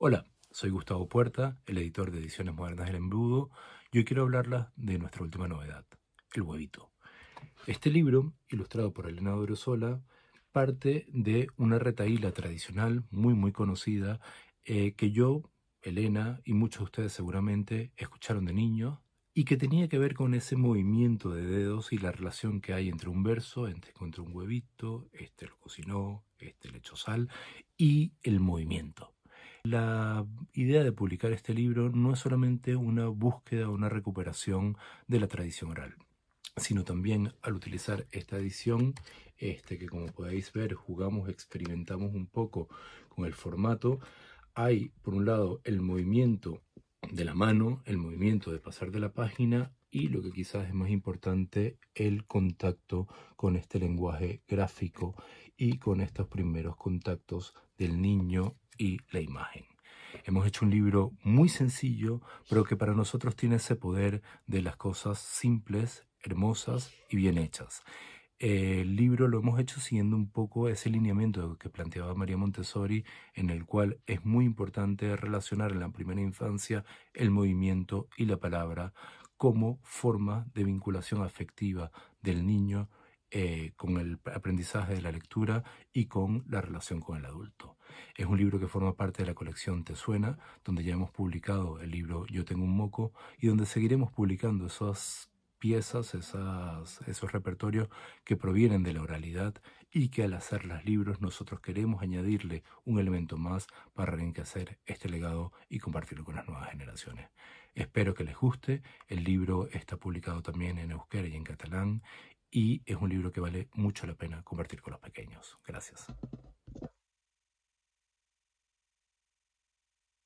Hola, soy Gustavo Puerta, el editor de Ediciones Modernas del Embudo, y hoy quiero hablarles de nuestra última novedad, El huevito. Este libro, ilustrado por Elena Dorosola, parte de una retaíla tradicional muy muy conocida eh, que yo, Elena y muchos de ustedes seguramente escucharon de niños y que tenía que ver con ese movimiento de dedos y la relación que hay entre un verso, entre, entre un huevito, este lo cocinó, este le echó sal y el movimiento. La idea de publicar este libro no es solamente una búsqueda o una recuperación de la tradición oral, sino también al utilizar esta edición, este, que como podéis ver jugamos, experimentamos un poco con el formato, hay por un lado el movimiento de la mano, el movimiento de pasar de la página y lo que quizás es más importante, el contacto con este lenguaje gráfico y con estos primeros contactos del niño y la imagen. Hemos hecho un libro muy sencillo, pero que para nosotros tiene ese poder de las cosas simples, hermosas y bien hechas. El libro lo hemos hecho siguiendo un poco ese lineamiento que planteaba María Montessori, en el cual es muy importante relacionar en la primera infancia el movimiento y la palabra como forma de vinculación afectiva del niño eh, con el aprendizaje de la lectura y con la relación con el adulto. Es un libro que forma parte de la colección Te Suena, donde ya hemos publicado el libro Yo tengo un moco y donde seguiremos publicando esos piezas, esos repertorios que provienen de la oralidad y que al hacer los libros nosotros queremos añadirle un elemento más para enriquecer este legado y compartirlo con las nuevas generaciones. Espero que les guste, el libro está publicado también en euskera y en catalán y es un libro que vale mucho la pena compartir con los pequeños. Gracias.